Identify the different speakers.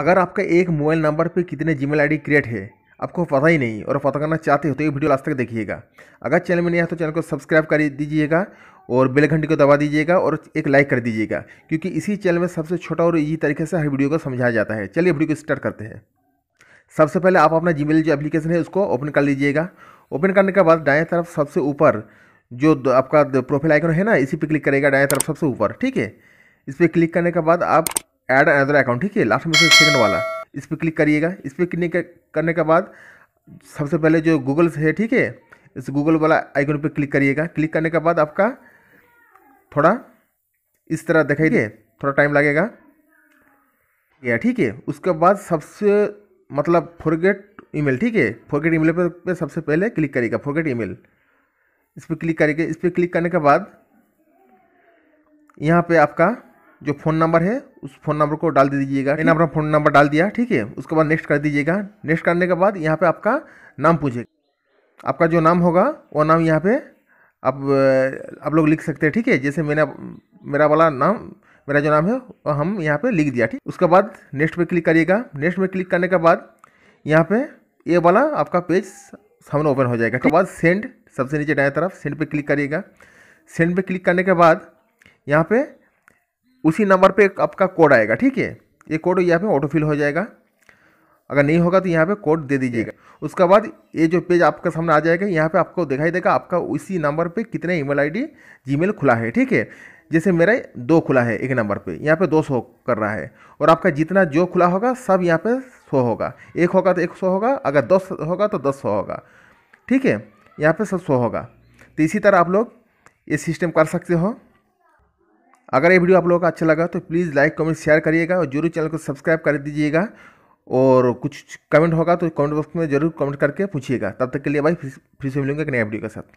Speaker 1: अगर आपका एक मोबाइल नंबर पर कितने जी मेल क्रिएट है आपको पता ही नहीं और पता करना चाहते हो तो ये वीडियो लास्ट तक देखिएगा अगर चैनल में नहीं आया तो चैनल को सब्सक्राइब कर दीजिएगा और बेल घंटी को दबा दीजिएगा और एक लाइक कर दीजिएगा क्योंकि इसी चैनल में सबसे छोटा और इजी तरीके से हर वीडियो को समझाया जाता है चलिए वीडियो को स्टार्ट करते हैं सबसे पहले आप अपना जी जो एप्लीकेशन है उसको ओपन कर लीजिएगा ओपन करने के बाद दाएँ तरफ सबसे ऊपर जो आपका प्रोफाइल आइकन है ना इसी पर क्लिक करेगा दाएँ तरफ सबसे ऊपर ठीक है इस पर क्लिक करने के बाद आप ऐड अनदर अकाउंट ठीक है लास्ट में से सेकंड वाला इस पर क्लिक करिएगा इस पर क्लिक करने के बाद सबसे पहले जो गूगल है ठीक है इस गूगल वाला आइकन पर क्लिक करिएगा क्लिक करने के बाद आपका थोड़ा इस तरह दे थोड़ा टाइम लगेगा या ठीक है उसके बाद सबसे मतलब फॉरगेट ईमेल ठीक है फॉरगेट ईमेल पर सबसे पहले क्लिक करिएगा फॉरगेट ईमेल इस पर क्लिक करिएगा इस पर क्लिक करने के बाद यहाँ पे आपका जो फ़ोन नंबर है उस फ़ोन नंबर को डाल दीजिएगा इन अपना फ़ोन नंबर डाल दिया ठीक है उसके बाद नेक्स्ट कर दीजिएगा नेक्स्ट करने के बाद यहाँ पे आपका नाम पूछेगा आपका जो नाम होगा वो नाम यहाँ पे आप आप लोग लिख सकते हैं ठीक है जैसे मैंने मेरा वाला नाम मेरा जो नाम है वो हम यहाँ पे लिख दिया ठीक उसके बाद नेक्स्ट पे क्लिक करिएगा नेक्स्ट में क्लिक करने के बाद यहाँ पे ये वाला आपका पेज सामने ओपन हो जाएगा उसके बाद सेंड सबसे नीचे दाएँ तरफ सेंड पे क्लिक करिएगा सेंड पे क्लिक करने के बाद यहाँ पे उसी नंबर पे आपका कोड आएगा ठीक है ये कोड यहाँ पे ऑटोफिल हो जाएगा अगर नहीं होगा तो यहाँ पे कोड दे दीजिएगा उसके बाद ये जो पेज आपके सामने आ जाएगा यहाँ पे आपको दिखाई देगा आपका उसी नंबर पे कितने ईमेल आईडी जीमेल खुला है ठीक है जैसे मेरा दो खुला है एक नंबर पे यहाँ पे दो सौ कर रहा है और आपका जितना जो खुला होगा सब यहाँ पे सौ होगा एक होगा तो एक सौ होगा अगर दस होगा तो दस सौ होगा ठीक है यहाँ पे सब सौ होगा तो इसी तरह आप लोग ये सिस्टम कर सकते हो अगर ये वीडियो आप लोगों का अच्छा लगा तो प्लीज़ लाइक कमेंट शेयर करिएगा और जरूर चैनल को सब्सक्राइब कर दीजिएगा और कुछ कमेंट होगा तो कमेंट बॉक्स में जरूर कमेंट करके पूछिएगा तब तक के लिए भाई फिर से मिलेंगे एक नया वीडियो के साथ